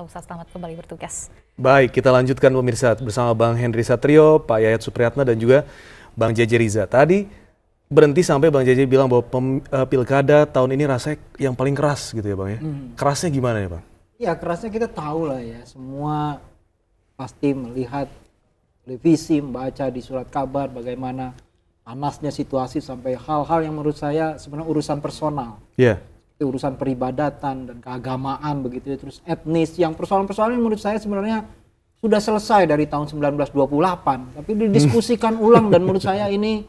Jakarta Pusat. Selamat kembali bertugas. Baik, kita lanjutkan pemirsa bersama Bang Henry Satrio, Pak Yayat Supriyatna dan juga Bang JJ Riza. Tadi berhenti sampai Bang JJ bilang bahwa pem, uh, pilkada tahun ini rasanya yang paling keras gitu ya Bang ya. Hmm. Kerasnya gimana ya Bang? Ya kerasnya kita tahu lah ya, semua pasti melihat televisi, membaca di surat kabar bagaimana panasnya situasi sampai hal-hal yang menurut saya sebenarnya urusan personal. Iya. Yeah seperti urusan peribadatan dan keagamaan begitu ya terus etnis yang persoalan-persoalan yang menurut saya sebenarnya sudah selesai dari tahun 1928 tapi didiskusikan hmm. ulang dan menurut saya ini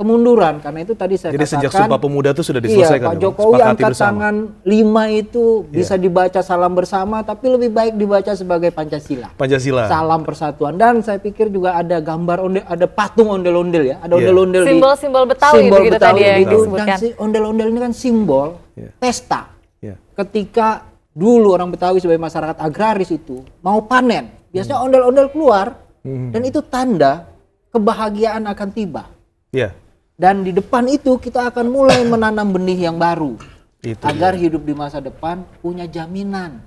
kemunduran karena itu tadi saya Jadi katakan. sejak Sumpah Pemuda itu sudah diselesaikan. Iya, Pak Jokowi Sepakati angkat bersama. tangan lima itu yeah. bisa dibaca salam bersama tapi lebih baik dibaca sebagai Pancasila. Pancasila. Salam persatuan dan saya pikir juga ada gambar onde, ada patung ondel-ondel ya, ada iya. ondel-ondel yeah. simbol-simbol Betawi simbol Betawi tadi ya, yang disebutkan. Dan si ondel-ondel ini kan simbol yeah. pesta. Yeah. Ketika dulu orang Betawi sebagai masyarakat agraris itu mau panen, biasanya hmm. ondel-ondel keluar mm. dan itu tanda kebahagiaan akan tiba. Yeah. Dan di depan itu kita akan mulai menanam benih yang baru itu, agar ya. hidup di masa depan punya jaminan.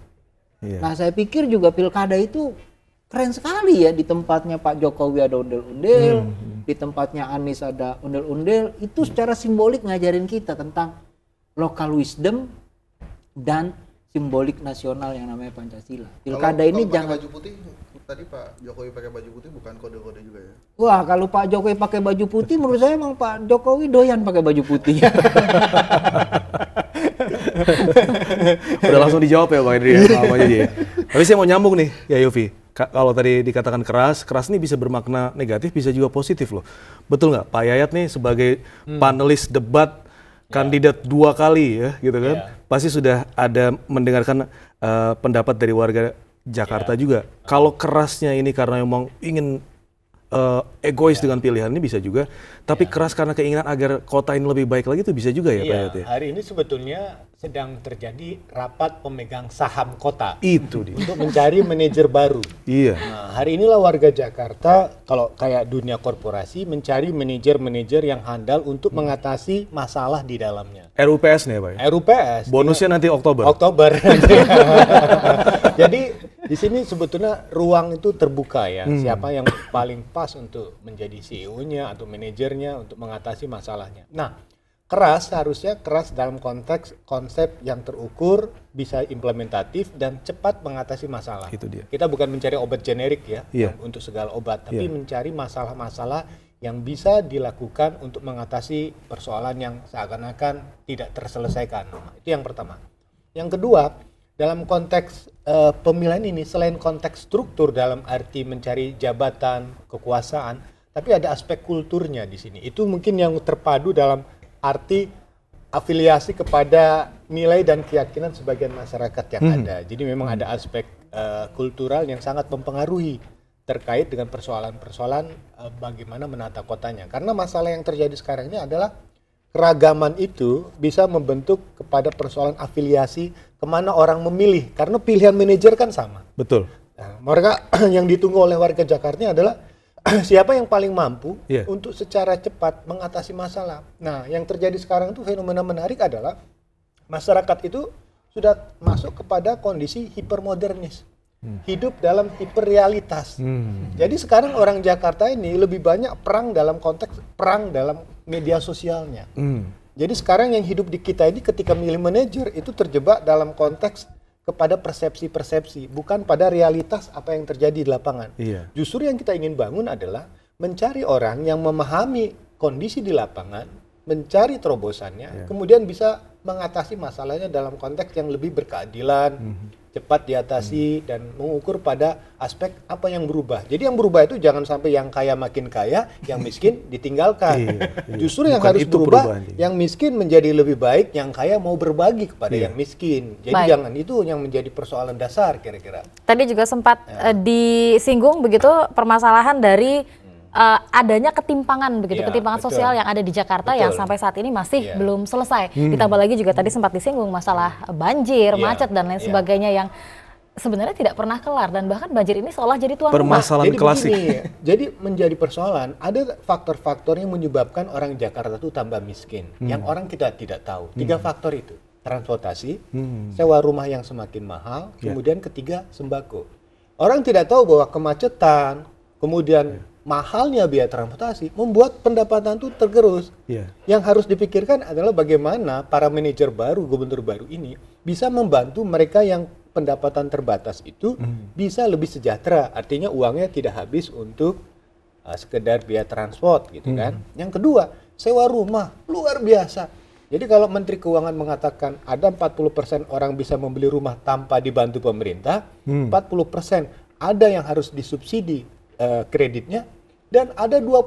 Yeah. Nah, saya pikir juga pilkada itu keren sekali ya di tempatnya Pak Jokowi ada ondel-ondel, hmm. di tempatnya Anies ada ondel-ondel. Itu secara simbolik ngajarin kita tentang local wisdom dan simbolik nasional yang namanya Pancasila. Pilkada ini kalau jangan baju putih tadi Pak Jokowi pakai baju putih bukan kode-kode juga ya. Wah, kalau Pak Jokowi pakai baju putih menurut saya emang Pak Jokowi doyan pakai baju putih. Udah langsung dijawab ya Bang Indri ya, namanya Tapi saya mau nyambung nih, ya Yofi. Kalau tadi dikatakan keras, keras ini bisa bermakna negatif, bisa juga positif loh. Betul nggak, Pak Yayat nih sebagai hmm. panelis debat kandidat dua kali ya gitu kan yeah. pasti sudah ada mendengarkan uh, pendapat dari warga Jakarta yeah. juga kalau kerasnya ini karena memang ingin uh, egois yeah. dengan pilihan ini bisa juga, tapi yeah. keras karena keinginan agar kota ini lebih baik lagi itu bisa juga ya, yeah. Pak iya, Yati. Hari ini sebetulnya sedang terjadi rapat pemegang saham kota. Itu dia. Untuk mencari manajer baru. Iya. Nah, hari inilah warga Jakarta kalau kayak dunia korporasi mencari manajer-manajer yang handal untuk hmm. mengatasi masalah di dalamnya. RUPS nih ya Pak. Ya? RUPS. Bonusnya nanti Oktober. Oktober. Jadi di sini sebetulnya ruang itu terbuka ya. Hmm. Siapa yang paling pas untuk menjadi CEO-nya atau manajernya untuk mengatasi masalahnya. Nah, keras harusnya keras dalam konteks konsep yang terukur, bisa implementatif dan cepat mengatasi masalah. Itu dia. Kita bukan mencari obat generik ya yeah. untuk segala obat, tapi yeah. mencari masalah-masalah yang bisa dilakukan untuk mengatasi persoalan yang seakan-akan tidak terselesaikan. Itu yang pertama. Yang kedua, dalam konteks uh, pemilihan ini selain konteks struktur dalam arti mencari jabatan, kekuasaan, tapi ada aspek kulturnya di sini. Itu mungkin yang terpadu dalam arti afiliasi kepada nilai dan keyakinan sebagian masyarakat yang hmm. ada. Jadi memang ada aspek uh, kultural yang sangat mempengaruhi terkait dengan persoalan-persoalan uh, bagaimana menata kotanya. Karena masalah yang terjadi sekarang ini adalah keragaman itu bisa membentuk kepada persoalan afiliasi kemana orang memilih karena pilihan manajer kan sama. Betul. Nah, mereka yang ditunggu oleh warga Jakarta adalah siapa yang paling mampu yeah. untuk secara cepat mengatasi masalah. Nah, yang terjadi sekarang itu fenomena menarik adalah masyarakat itu sudah masuk kepada kondisi hipermodernis. Hmm. hidup dalam tipe realitas. Hmm. Jadi sekarang orang Jakarta ini lebih banyak perang dalam konteks perang dalam media sosialnya. Hmm. Jadi sekarang yang hidup di kita ini ketika milih manajer itu terjebak dalam konteks kepada persepsi-persepsi, bukan pada realitas apa yang terjadi di lapangan. Iya. Justru yang kita ingin bangun adalah mencari orang yang memahami kondisi di lapangan, mencari terobosannya, yeah. kemudian bisa mengatasi masalahnya dalam konteks yang lebih berkeadilan, mm -hmm. cepat diatasi mm -hmm. dan mengukur pada aspek apa yang berubah. Jadi yang berubah itu jangan sampai yang kaya makin kaya, yang miskin ditinggalkan. iya, iya. Justru Bukan yang harus berubah, yang miskin menjadi lebih baik, yang kaya mau berbagi kepada iya. yang miskin. Jadi baik. jangan itu yang menjadi persoalan dasar kira-kira. Tadi juga sempat ya. uh, disinggung begitu permasalahan dari uh, adanya ketimpangan begitu, ya, ketimpangan betul. sosial yang ada di Jakarta betul. yang sampai saat ini masih ya. belum selesai. Hmm. Ditambah lagi juga tadi sempat disinggung masalah banjir, ya. macet dan lain ya. sebagainya yang sebenarnya tidak pernah kelar dan bahkan banjir ini seolah jadi tuan Permasalahan rumah. Jadi klasik. Begini, jadi menjadi persoalan ada faktor-faktor yang menyebabkan orang Jakarta itu tambah miskin hmm. yang orang kita tidak tahu. Hmm. Tiga faktor itu. Transportasi, hmm. sewa rumah yang semakin mahal, ya. kemudian ketiga sembako. Orang tidak tahu bahwa kemacetan, kemudian ya mahalnya biaya transportasi membuat pendapatan itu tergerus. Yeah. Yang harus dipikirkan adalah bagaimana para manajer baru, gubernur baru ini bisa membantu mereka yang pendapatan terbatas itu mm. bisa lebih sejahtera. Artinya uangnya tidak habis untuk uh, sekedar biaya transport gitu mm. kan. Yang kedua, sewa rumah luar biasa. Jadi kalau Menteri Keuangan mengatakan ada 40% orang bisa membeli rumah tanpa dibantu pemerintah, hmm. 40% ada yang harus disubsidi uh, kreditnya dan ada 20%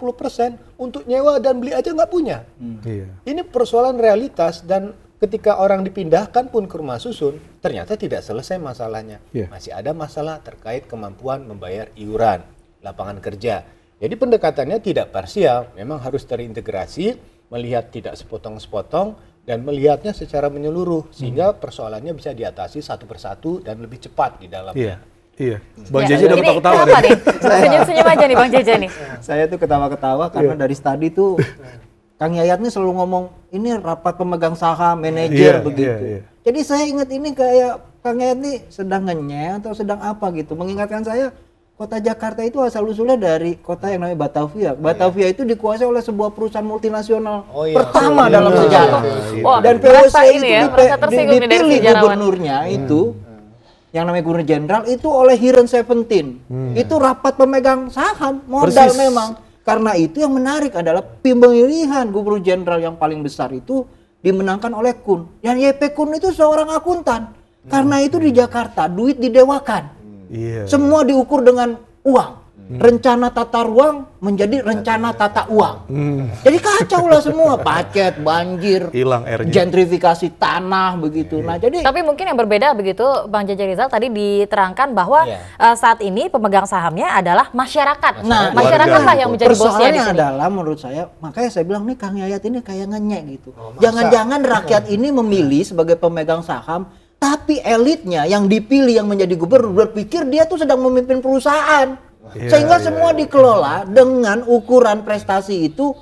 untuk nyewa dan beli aja nggak punya. Hmm. Iya. Ini persoalan realitas dan ketika orang dipindahkan pun ke rumah susun ternyata tidak selesai masalahnya. Yeah. Masih ada masalah terkait kemampuan membayar iuran, lapangan kerja. Jadi pendekatannya tidak parsial, memang harus terintegrasi, melihat tidak sepotong-sepotong dan melihatnya secara menyeluruh sehingga hmm. persoalannya bisa diatasi satu persatu dan lebih cepat di dalamnya. Yeah. Iya. iya. Bang ya, Jeje udah ketawa-ketawa nih. Senyum-senyum aja nih Bang Jeje nih. Saya tuh ketawa-ketawa karena iya. dari studi tuh Kang Yayat nih selalu ngomong ini rapat pemegang saham, manajer iya, begitu. Iya, iya. Jadi saya ingat ini kayak Kang Yayat nih sedang ngenyel atau sedang apa gitu. Mengingatkan saya kota Jakarta itu asal usulnya dari kota yang namanya Batavia. Iya. Batavia itu dikuasai oleh sebuah perusahaan multinasional oh, iya. pertama iya. dalam iya, sejarah. Oh, iya, Dan PwC itu ya, di, dipilih gubernurnya hmm. itu yang namanya gubernur jenderal itu oleh Hiren Seventeen. Hmm. Itu rapat pemegang saham modal Persis. memang. Karena itu yang menarik adalah pemilihan gubernur jenderal yang paling besar itu dimenangkan oleh Kun. Dan YP Kun itu seorang akuntan. Karena hmm. itu di Jakarta duit didewakan. Yeah. Semua diukur dengan uang. Hmm. Rencana tata ruang menjadi iya, rencana iya. tata uang. Hmm. Jadi kacau lah semua, pacet, banjir, hilang gentrifikasi tanah begitu. Hmm. Nah, jadi Tapi mungkin yang berbeda begitu Bang Jaja Rizal tadi diterangkan bahwa yeah. uh, saat ini pemegang sahamnya adalah masyarakat. Nah, masyarakat lah yang menjadi bosnya Persoalannya adalah menurut saya, makanya saya bilang nih Kang Yayat ini kayak ngenyek gitu. Oh, Jangan-jangan oh, Jangan -jangan rakyat ini memilih sebagai pemegang saham tapi elitnya yang dipilih yang menjadi gubernur berpikir dia tuh sedang memimpin perusahaan. Iya, Sehingga iya, semua iya. dikelola dengan ukuran prestasi itu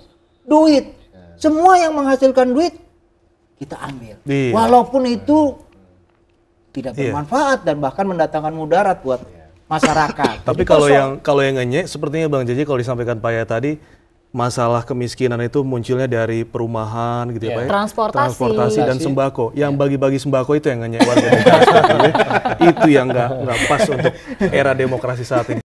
duit. Semua yang menghasilkan duit kita ambil. Walaupun itu tidak bermanfaat dan bahkan mendatangkan mudarat buat masyarakat. Tapi kalau yang kalau yang ngenyek sepertinya Bang Jaji kalau disampaikan Pak ya tadi masalah kemiskinan itu munculnya dari perumahan gitu yeah. ya Transportasi. Transportasi dan sembako. Yang bagi-bagi sembako itu yang ngenyek warga. Ya. itu yang nggak nggak pas untuk era demokrasi saat ini.